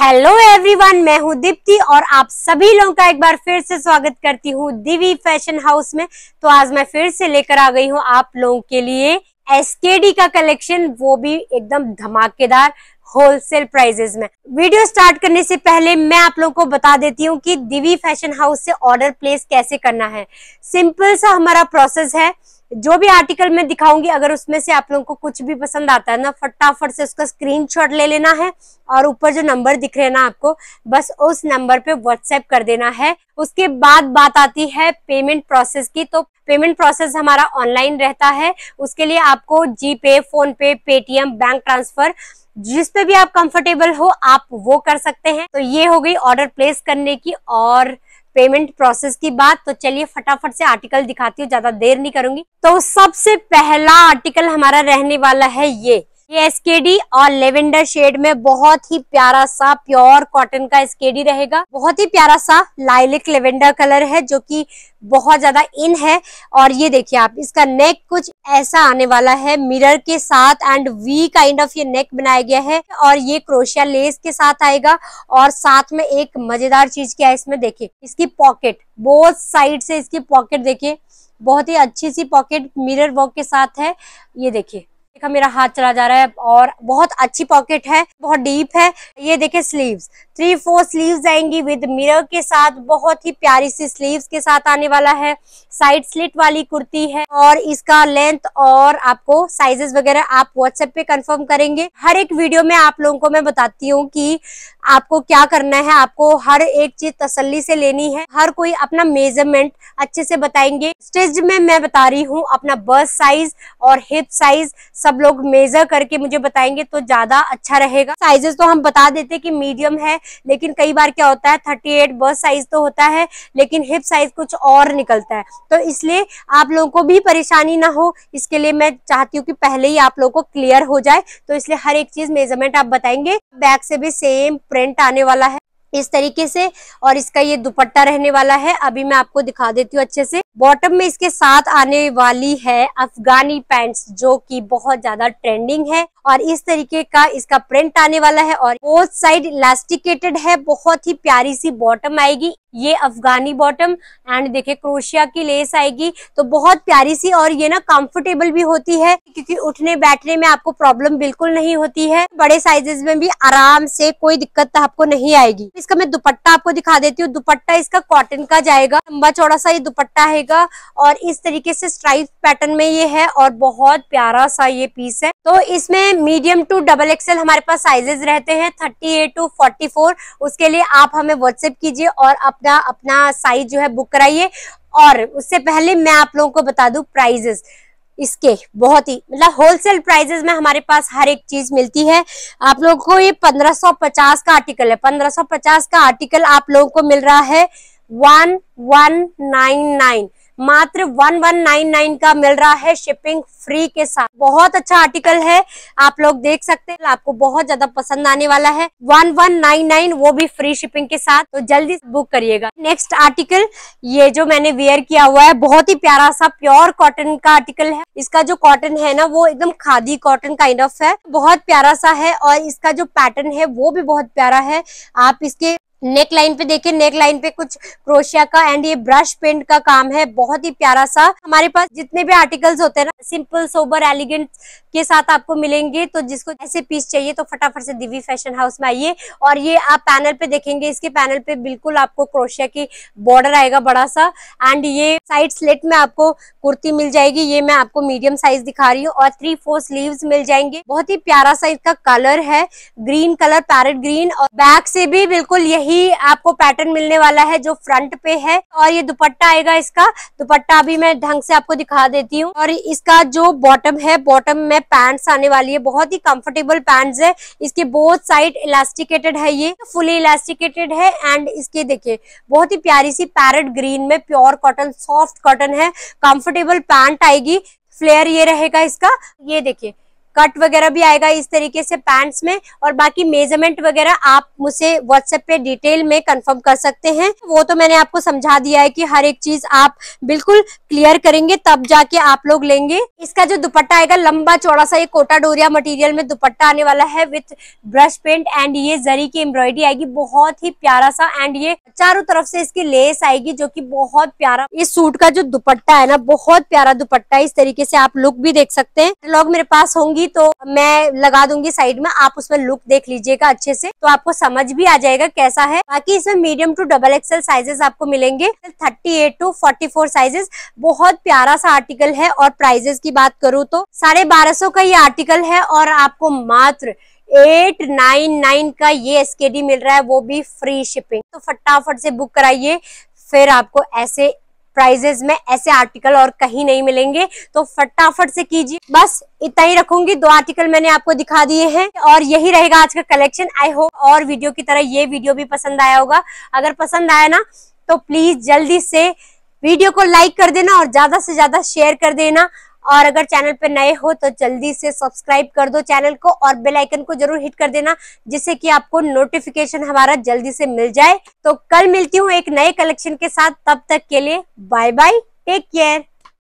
hello everyone मैं हूं दीप्ति और आप सभी लोगों का एक बार फिर से स्वागत करती हूं दिवी फैशन हाउस में तो आज मैं फिर से लेकर आ गई हूं आप लोगों के लिए एसकेडी का कलेक्शन वो भी एकदम धमाकेदार होलसेल प्राइजेज में वीडियो स्टार्ट करने से पहले मैं आप लोगों को बता देती हूँ कि दिवी फैशन हाउस से ऑर्डर प्लेस कैसे करना है सिंपल सा हमारा प्रोसेस है जो भी आर्टिकल मैं दिखाऊंगी अगर उसमें से आप लोगों को कुछ भी पसंद आता है ना फटाफट से उसका स्क्रीनशॉट ले लेना है और ऊपर जो नंबर दिख रहे हैं ना आपको बस उस नंबर पे व्हाट्सएप कर देना है उसके बाद बात आती है पेमेंट प्रोसेस की तो पेमेंट प्रोसेस हमारा ऑनलाइन रहता है उसके लिए आपको जी पे फोन पे पेटीएम बैंक ट्रांसफर जिस पे भी आप कंफर्टेबल हो आप वो कर सकते हैं तो ये हो गई ऑर्डर प्लेस करने की और पेमेंट प्रोसेस की बात तो चलिए फटाफट से आर्टिकल दिखाती हूँ ज्यादा देर नहीं करूंगी तो सबसे पहला आर्टिकल हमारा रहने वाला है ये ये एसकेडी और लेवेंडर शेड में बहुत ही प्यारा सा प्योर कॉटन का एसकेडी रहेगा बहुत ही प्यारा सा लाइलिक लेवेंडर कलर है जो कि बहुत ज्यादा इन है और ये देखिए आप इसका नेक कुछ ऐसा आने वाला है मिरर के साथ एंड वी काइंड ऑफ ये नेक बनाया गया है और ये क्रोशिया लेस के साथ आएगा और साथ में एक मजेदार चीज क्या है इसमें देखिए इसकी पॉकेट बहुत साइड से इसकी पॉकेट देखिये बहुत ही अच्छी सी पॉकेट मिरर वर्क के साथ है ये देखिए देखा मेरा हाथ चला जा रहा है और बहुत अच्छी पॉकेट है बहुत डीप है ये देखे स्लीव्स थ्री फोर स्लीव्स आएंगी विद मिरर के साथ बहुत ही प्यारी सी स्लीव्स के साथ आने वाला है साइड स्लिट वाली कुर्ती है और इसका लेंथ और आपको साइजेस वगैरह आप व्हाट्सएप पे कंफर्म करेंगे हर एक वीडियो में आप लोगों को मैं बताती हूँ कि आपको क्या करना है आपको हर एक चीज तसल्ली से लेनी है हर कोई अपना मेजरमेंट अच्छे से बताएंगे स्टेज में मैं बता रही हूँ अपना बर्थ साइज और हिप साइज सब लोग मेजर करके मुझे बताएंगे तो ज्यादा अच्छा रहेगा साइजेस तो हम बता देते कि मीडियम है लेकिन कई बार क्या होता है थर्टी एट बस साइज तो होता है लेकिन हिप साइज कुछ और निकलता है तो इसलिए आप लोगों को भी परेशानी ना हो इसके लिए मैं चाहती हूँ कि पहले ही आप लोगों को क्लियर हो जाए तो इसलिए हर एक चीज मेजरमेंट आप बताएंगे बैक से भी सेम प्रिंट आने वाला है इस तरीके से और इसका ये दुपट्टा रहने वाला है अभी मैं आपको दिखा देती हूँ अच्छे से बॉटम में इसके साथ आने वाली है अफगानी पैंट्स जो कि बहुत ज्यादा ट्रेंडिंग है और इस तरीके का इसका प्रिंट आने वाला है और बोथ साइड इलास्टिकेटेड है बहुत ही प्यारी सी बॉटम आएगी ये अफगानी बॉटम एंड देखे क्रोशिया की लेस आएगी तो बहुत प्यारी सी और ये ना कंफर्टेबल भी होती है क्योंकि उठने बैठने में आपको प्रॉब्लम बिल्कुल नहीं होती है बड़े साइजेस में भी आराम से कोई दिक्कत आपको नहीं आएगी इसका मैं दुपट्टा आपको दिखा देती हूँ दुपट्टा इसका कॉटन का जाएगा लंबा चौड़ा सा ये दुपट्टा है और इस तरीके से स्ट्राइप पैटर्न में ये है और बहुत प्यारा सा ये पीस है तो इसमें मीडियम टू डबल एक्सएल हमारे पास साइजेस रहते हैं 38 टू 44 उसके लिए आप हमें व्हाट्सएप कीजिए और अपना अपना साइज जो है बुक कराइए और उससे पहले मैं आप लोगों को बता दू प्राइजेस इसके बहुत ही मतलब होलसेल प्राइजेस में हमारे पास हर एक चीज मिलती है आप लोगों को ये 1550 का आर्टिकल है 1550 का आर्टिकल आप लोगों को मिल रहा है वन वन नाइन नाइन मात्र 1199 का मिल रहा है शिपिंग फ्री के साथ बहुत अच्छा आर्टिकल है आप लोग देख सकते हैं आपको बहुत ज्यादा पसंद आने वाला है 1199 वो भी फ्री शिपिंग के साथ तो जल्दी बुक करिएगा नेक्स्ट आर्टिकल ये जो मैंने वेयर किया हुआ है बहुत ही प्यारा सा प्योर कॉटन का आर्टिकल है इसका जो कॉटन है ना वो एकदम खादी कॉटन काइंड ऑफ है बहुत प्यारा सा है और इसका जो पैटर्न है वो भी बहुत प्यारा है आप इसके नेक लाइन पे देखिए नेक लाइन पे कुछ क्रोशिया का एंड ये ब्रश पेंट का काम है बहुत ही प्यारा सा हमारे पास जितने भी आर्टिकल्स होते हैं ना सिंपल सोबर एलिगेंट के साथ आपको मिलेंगे तो जिसको ऐसे पीस चाहिए तो फटाफट से दिव्य फैशन हाउस में आइए और ये आप पैनल पे देखेंगे इसके पैनल पे बिल्कुल आपको क्रोशिया की बॉर्डर आएगा बड़ा सा एंड ये साइड स्लेट में आपको कुर्ती मिल जाएगी ये मैं आपको मीडियम साइज दिखा रही हूँ और थ्री फोर स्लीव मिल जाएंगे बहुत ही प्यारा सा इसका कलर है ग्रीन कलर पैरट ग्रीन और बैक से भी बिल्कुल यही ही आपको पैटर्न मिलने वाला है जो फ्रंट पे है और ये दुपट्टा आएगा इसका दुपट्टा अभी मैं ढंग से आपको दिखा देती हूँ और इसका जो बॉटम है बॉटम में पैंट्स आने वाली है बहुत ही कंफर्टेबल पैंट्स है इसके बोथ साइड इलास्टिकेटेड है ये फुली इलास्टिकेटेड है एंड इसके देखिये बहुत ही प्यारी सी पैरट ग्रीन में प्योर कॉटन सॉफ्ट कॉटन है कम्फर्टेबल पैंट आएगी फ्लेयर ये रहेगा इसका ये देखिये कट वगैरह भी आएगा इस तरीके से पैंट्स में और बाकी मेजरमेंट वगैरह आप मुझे व्हाट्सएप पे डिटेल में कंफर्म कर सकते हैं वो तो मैंने आपको समझा दिया है कि हर एक चीज आप बिल्कुल क्लियर करेंगे तब जाके आप लोग लेंगे इसका जो दुपट्टा आएगा लंबा चौड़ा सा ये कोटा डोरिया मटीरियल में दुपट्टा आने वाला है विथ ब्रश पेंट एंड ये जरी की एम्ब्रॉयडरी आएगी बहुत ही प्यारा सा एंड ये चारों तरफ से इसकी लेस आएगी जो की बहुत प्यारा इस सूट का जो दुपट्टा है ना बहुत प्यारा दुपट्टा इस तरीके से आप लुक भी देख सकते हैं लोग मेरे पास होंगी तो मैं लगा दूंगी साइड में आप उसमें लुक देख लीजिएगा अच्छे से तो आपको समझ भी आ जाएगा कैसा है बाकी इसमें medium to double XL sizes आपको मिलेंगे thirty eight to forty four sizes बहुत प्यारा सा आर्टिकल है और प्राइजेस की बात करूँ तो साढ़े बारह सौ का ये आर्टिकल है और आपको मात्र एट नाइन नाइन का ये एसकेडी मिल रहा है वो भी फ्री शिपिंग तो फटाफट से बुक कराइए फिर आपको ऐसे प्राइजेस में ऐसे आर्टिकल और कहीं नहीं मिलेंगे तो फटाफट से कीजिए बस इतना ही रखूंगी दो आर्टिकल मैंने आपको दिखा दिए हैं और यही रहेगा आज का कलेक्शन आई होप और वीडियो की तरह ये वीडियो भी पसंद आया होगा अगर पसंद आया ना तो प्लीज जल्दी से वीडियो को लाइक कर देना और ज्यादा से ज्यादा शेयर कर देना और अगर चैनल पे नए हो तो जल्दी से सब्सक्राइब कर दो चैनल को और बेल आइकन को जरूर हिट कर देना जिससे कि आपको नोटिफिकेशन हमारा जल्दी से मिल जाए तो कल मिलती हूँ एक नए कलेक्शन के साथ तब तक के लिए बाय बाय टेक केयर